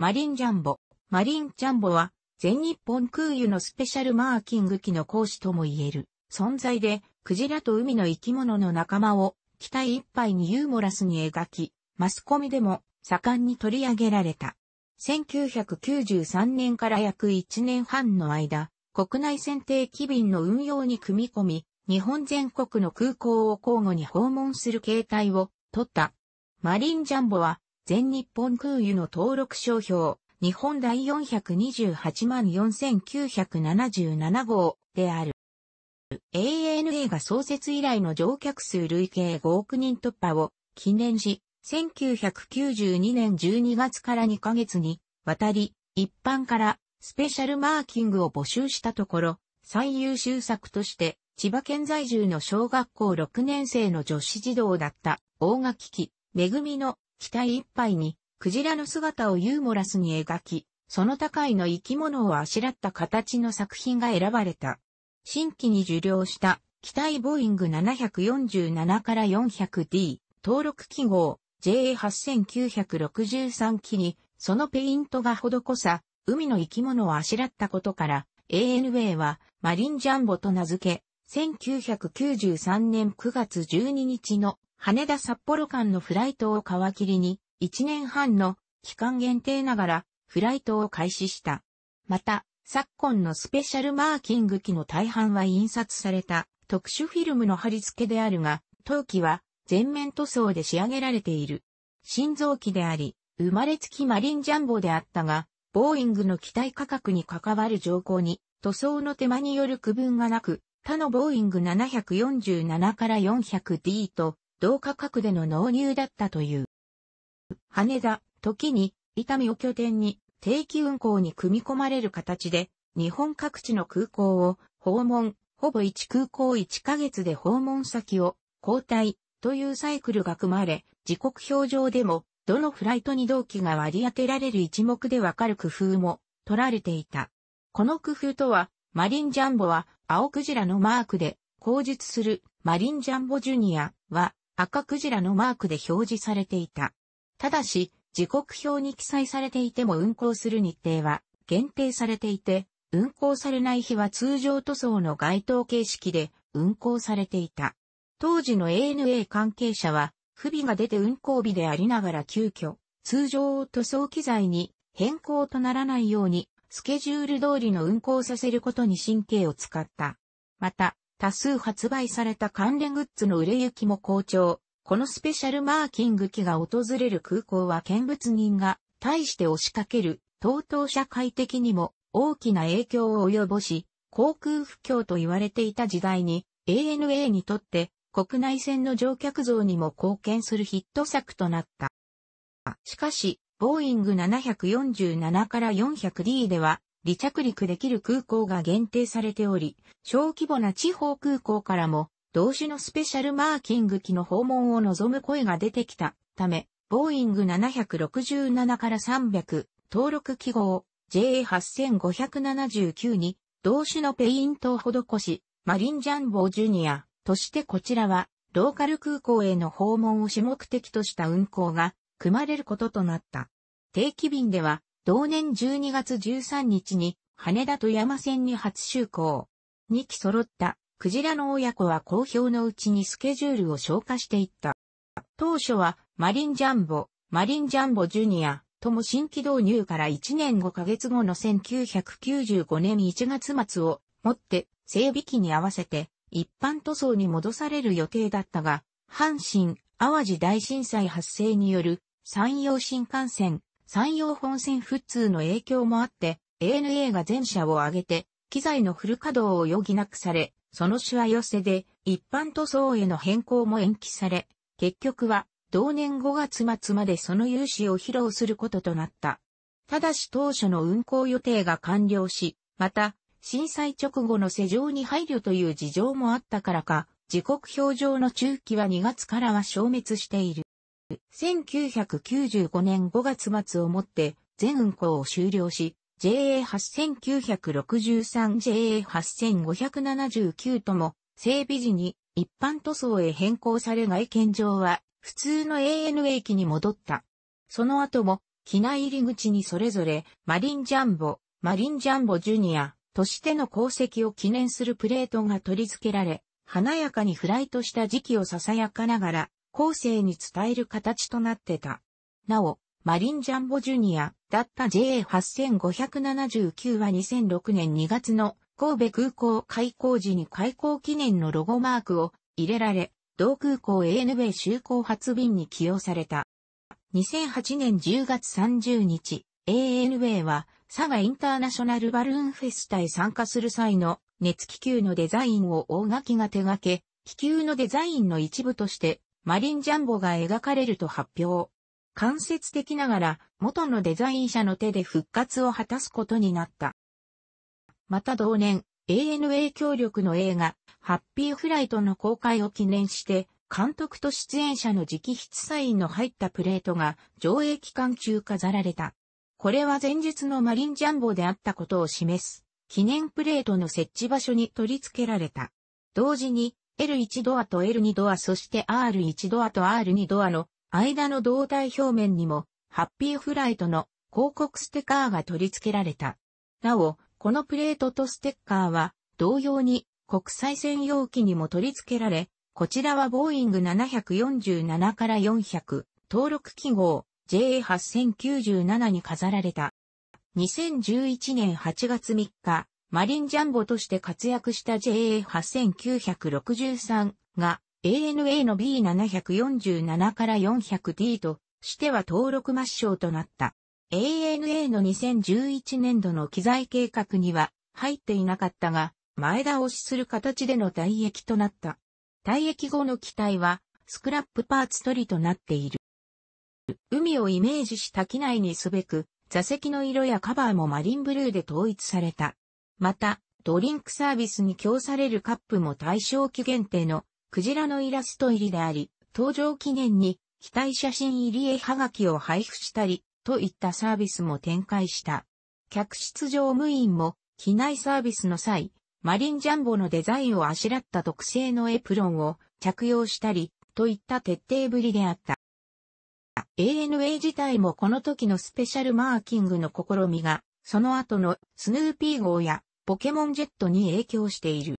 マリンジャンボ。マリンジャンボは、全日本空輸のスペシャルマーキング機の講師とも言える存在で、クジラと海の生き物の仲間を、機体いっぱいにユーモラスに描き、マスコミでも盛んに取り上げられた。1993年から約1年半の間、国内選定機便の運用に組み込み、日本全国の空港を交互に訪問する形態を取った。マリンジャンボは全日本空輸の登録商標、日本第428万4977号である。ANA が創設以来の乗客数累計5億人突破を記念し、1992年12月から2ヶ月に渡り、一般からスペシャルマーキングを募集したところ、最優秀作として、千葉県在住の小学校6年生の女子児童だった大垣機、恵みの期待いっぱいに、クジラの姿をユーモラスに描き、その高いの生き物をあしらった形の作品が選ばれた。新規に受領した機体ボーイング747から 400D 登録記号 JA8963 機にそのペイントが施さ、海の生き物をあしらったことから ANA はマリンジャンボと名付け、1993年9月12日の羽田札幌間のフライトを皮切りに、1年半の期間限定ながら、フライトを開始した。また、昨今のスペシャルマーキング機の大半は印刷された特殊フィルムの貼り付けであるが、当機は全面塗装で仕上げられている。心臓機であり、生まれつきマリンジャンボであったが、ボーイングの機体価格に関わる条項に、塗装の手間による区分がなく、他のボーイング747から 400D と同価格での納入だったという。羽田、時に、伊丹を拠点に、定期運行に組み込まれる形で、日本各地の空港を訪問、ほぼ1空港1ヶ月で訪問先を交代というサイクルが組まれ、時刻表上でも、どのフライトに同期が割り当てられる一目でわかる工夫も取られていた。この工夫とは、マリンジャンボは青クジラのマークで、口述するマリンジャンボジュニアは、赤クジラのマークで表示されていた。ただし、時刻表に記載されていても運行する日程は限定されていて、運行されない日は通常塗装の該当形式で運行されていた。当時の ANA 関係者は、不備が出て運行日でありながら急遽、通常塗装機材に変更とならないように、スケジュール通りの運行させることに神経を使った。また、多数発売された関連グッズの売れ行きも好調。このスペシャルマーキング機が訪れる空港は見物人が対して押しかける、とうとう社会的にも大きな影響を及ぼし、航空不況と言われていた時代に ANA にとって国内線の乗客像にも貢献するヒット作となった。しかし、ボーイング747から 400D では離着陸できる空港が限定されており、小規模な地方空港からも、同種のスペシャルマーキング機の訪問を望む声が出てきたため、ボーイング767から300、登録記号、JA8579 に、同種のペイントを施し、マリンジャンボージュニアとしてこちらは、ローカル空港への訪問を主目的とした運航が組まれることとなった。定期便では、同年12月13日に羽田と山線に初就航。2機揃ったクジラの親子は好評のうちにスケジュールを消化していった。当初はマリンジャンボ、マリンジャンボジュニアとも新規導入から1年5ヶ月後の1995年1月末をもって整備期に合わせて一般塗装に戻される予定だったが、阪神・淡路大震災発生による山陽新幹線山陽本線復通の影響もあって、ANA が全社を挙げて、機材のフル稼働を余儀なくされ、そのしわ寄せで、一般塗装への変更も延期され、結局は、同年5月末までその融資を披露することとなった。ただし当初の運行予定が完了し、また、震災直後の施錠に配慮という事情もあったからか、時刻表上の中期は2月からは消滅している。1995年5月末をもって全運行を終了し、JA8963、JA8579 とも整備時に一般塗装へ変更され外見上は普通の ANA 駅に戻った。その後も機内入り口にそれぞれマリンジャンボ、マリンジャンボジュニアとしての功績を記念するプレートが取り付けられ、華やかにフライトした時期を囁かながら、後世に伝える形となってた。なお、マリンジャンボジュニアだった JA8579 は2006年2月の神戸空港開港時に開港記念のロゴマークを入れられ、同空港 ANB 就航発便に起用された。2008年10月30日、ANB は佐賀インターナショナルバルーンフェスタへ参加する際の熱気球のデザインを大垣が手掛け、気球のデザインの一部としてマリンジャンボが描かれると発表。間接的ながら元のデザイン者の手で復活を果たすことになった。また同年、ANA 協力の映画、ハッピーフライトの公開を記念して、監督と出演者の直筆サインの入ったプレートが上映期間中飾られた。これは前日のマリンジャンボであったことを示す記念プレートの設置場所に取り付けられた。同時に L1 ドアと L2 ドアそして R1 ドアと R2 ドアの間の胴体表面にもハッピーフライトの広告ステッカーが取り付けられた。なお、このプレートとステッカーは同様に国際専用機にも取り付けられ、こちらはボーイング747から400登録記号 JA8097 に飾られた。2011年8月3日、マリンジャンボとして活躍した JA8963 が ANA の B747 から 400D としては登録抹消となった。ANA の2011年度の機材計画には入っていなかったが、前倒しする形での退役となった。退役後の機体は、スクラップパーツ取りとなっている。海をイメージした機内にすべく、座席の色やカバーもマリンブルーで統一された。また、ドリンクサービスに供されるカップも対象期限定のクジラのイラスト入りであり、登場記念に期待写真入り絵はがきを配布したり、といったサービスも展開した。客室乗務員も機内サービスの際、マリンジャンボのデザインをあしらった特製のエプロンを着用したり、といった徹底ぶりであった。ANA 自体もこの時のスペシャルマーキングの試みが、その後のスヌーピー号やポケモンジェットに影響している。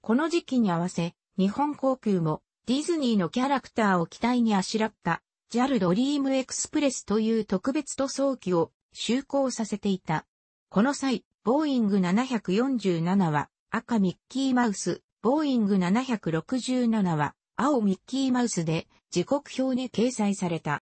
この時期に合わせ、日本航空もディズニーのキャラクターを機体にあしらった JAL ドリームエクスプレスという特別塗装機を就航させていた。この際、ボーイング747は赤ミッキーマウス、ボーイング767は青ミッキーマウスで時刻表に掲載された。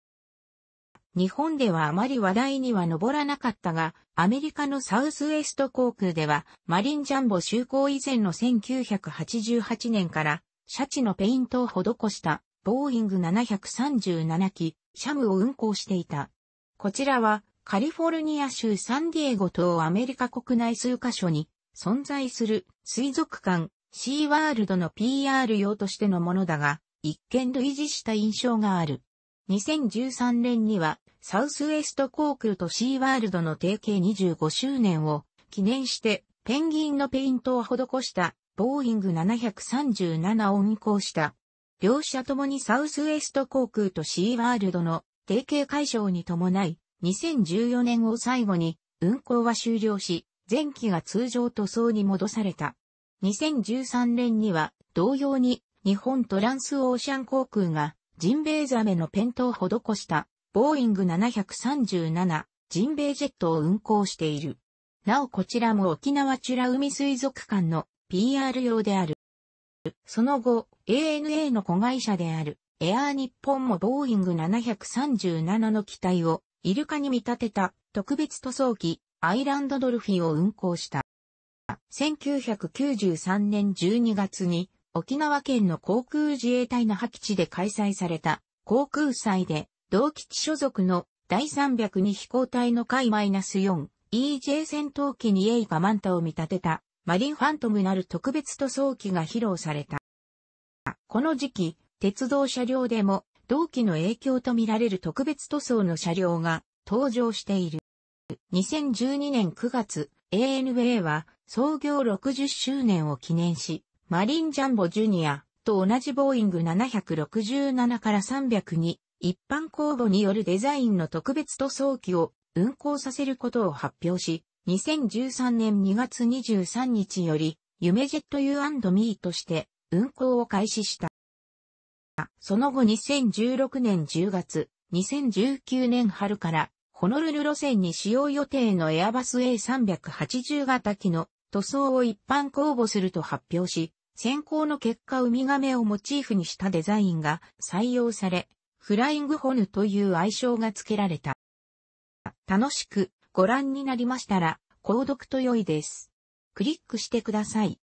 日本ではあまり話題には上らなかったが、アメリカのサウスウェスト航空では、マリンジャンボ就航以前の1988年から、シャチのペイントを施したボーイング737機、シャムを運航していた。こちらは、カリフォルニア州サンディエゴ等アメリカ国内数カ所に存在する水族館、シーワールドの PR 用としてのものだが、一見類似した印象がある。2013年には、サウスウェスト航空とシーワールドの提携25周年を記念して、ペンギンのペイントを施したボーイング737を運行した。両社ともにサウスウェスト航空とシーワールドの提携解消に伴い、2014年を最後に運航は終了し、前期が通常塗装に戻された。2013年には同様に日本トランスオーシャン航空がジンベエザメのペントを施したボーイング737ジンベエジェットを運航している。なおこちらも沖縄チュラ海水族館の PR 用である。その後、ANA の子会社であるエアー日本もボーイング737の機体をイルカに見立てた特別塗装機アイランドドルフィを運航した。1993年12月に沖縄県の航空自衛隊の破棄地で開催された航空祭で、同基地所属の第302飛行隊の海 -4EJ 戦闘機にエイパマンタを見立てたマリンファントムなる特別塗装機が披露された。この時期、鉄道車両でも同期の影響とみられる特別塗装の車両が登場している。2012年9月、ANA は創業60周年を記念し、マリンジャンボジュニアと同じボーイング767から300に一般公募によるデザインの特別塗装機を運行させることを発表し、2013年2月23日より、夢ジェット U&Me として運行を開始した。その後2016年10月、2019年春から、ホノルル路線に使用予定のエアバス A380 型機の塗装を一般公募すると発表し、先行の結果ウミガメをモチーフにしたデザインが採用され、フライングホヌという愛称が付けられた。楽しくご覧になりましたら、購読と良いです。クリックしてください。